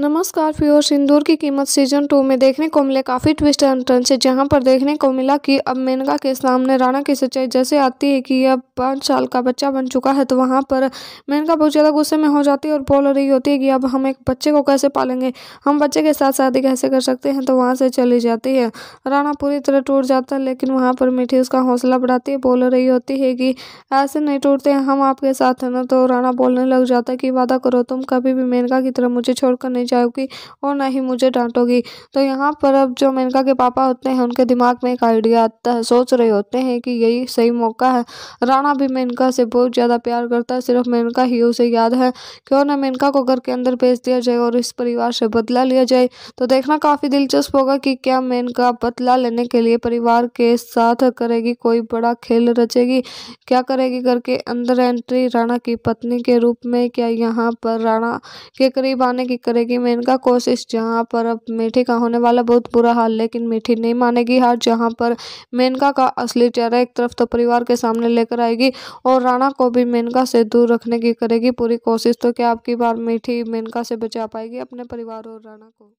नमस्कार प्योर सिंदूर की कीमत सीजन टू में देखने को मिले काफ़ी ट्विस्ट एंड टर्न से जहां पर देखने को मिला कि अब मेनका के सामने राणा की सच्चाई जैसे आती है कि अब पाँच साल का बच्चा बन चुका है तो वहां पर मेनका बहुत ज़्यादा गुस्से में हो जाती है और बोल रही होती है कि अब हम एक बच्चे को कैसे पालेंगे हम बच्चे के साथ शादी कैसे कर सकते हैं तो वहाँ से चली जाती है राणा पूरी तरह टूट जाता है लेकिन वहाँ पर मीठी उसका हौसला बढ़ाती है बोल रही होती है कि ऐसे नहीं टूटते हम आपके साथ हैं ना तो राणा बोलने लग जाता है कि वादा करो तुम कभी भी मेनका की तरह मुझे छोड़कर नहीं नहीं जाओगी और ना ही मुझे डांटोगी तो यहाँ पर अब जो मेनका के पापा होते हैं उनके दिमाग में एक आइडिया आता है सोच रहे होते हैं कि यही सही मौका है राणा भी मेनका से बहुत ज़्यादा प्यार करता है सिर्फ मेनका ही उसे याद है क्यों ना मेनका को घर के अंदर भेज दिया जाए और इस परिवार से बदला लिया जाए तो देखना काफ़ी दिलचस्प होगा कि क्या मेनका बदला लेने के लिए परिवार के साथ करेगी कोई बड़ा खेल रचेगी क्या करेगी घर के अंदर एंट्री राणा की पत्नी के रूप में क्या यहाँ पर राणा के करीब आने की करेगी जिंदगी में इनका कोशिश जहाँ पर अब मीठी का होने वाला बहुत बुरा हाल लेकिन मीठी नहीं मानेगी हार जहाँ पर मेनका का असली चेहरा एक तरफ तो परिवार के सामने लेकर आएगी और राणा को भी मेनका से दूर रखने की करेगी पूरी कोशिश तो क्या आपकी बार मीठी मेनका से बचा पाएगी अपने परिवार और राणा को